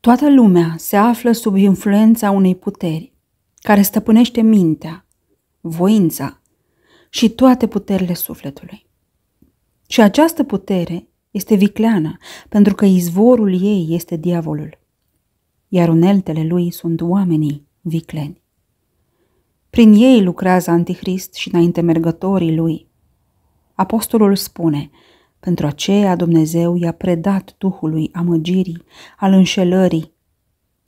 Toată lumea se află sub influența unei puteri care stăpânește mintea, voința și toate puterile sufletului. Și această putere este vicleană, pentru că izvorul ei este diavolul, iar uneltele lui sunt oamenii vicleni. Prin ei lucrează Antichrist și înainte mergătorii lui. Apostolul spune – pentru aceea Dumnezeu i-a predat Duhului amăgirii, al înșelării,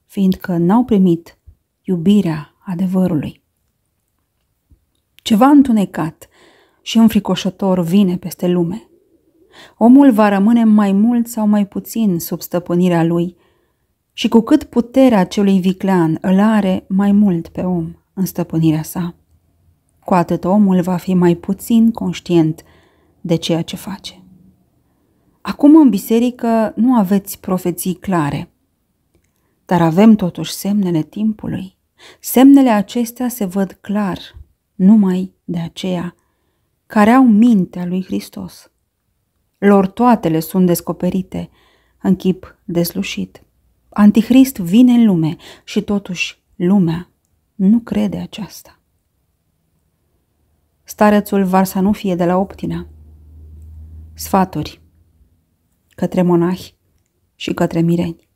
fiindcă n-au primit iubirea adevărului. Ceva întunecat și înfricoșător vine peste lume. Omul va rămâne mai mult sau mai puțin sub stăpânirea lui și cu cât puterea celui viclean îl are mai mult pe om în stăpânirea sa, cu atât omul va fi mai puțin conștient de ceea ce face. Acum în biserică nu aveți profeții clare, dar avem totuși semnele timpului. Semnele acestea se văd clar numai de aceea care au mintea lui Hristos. Lor toate le sunt descoperite în chip deslușit. Antichrist vine în lume și totuși lumea nu crede aceasta. Starețul fie de la Optina Sfaturi către monahi și către mireni.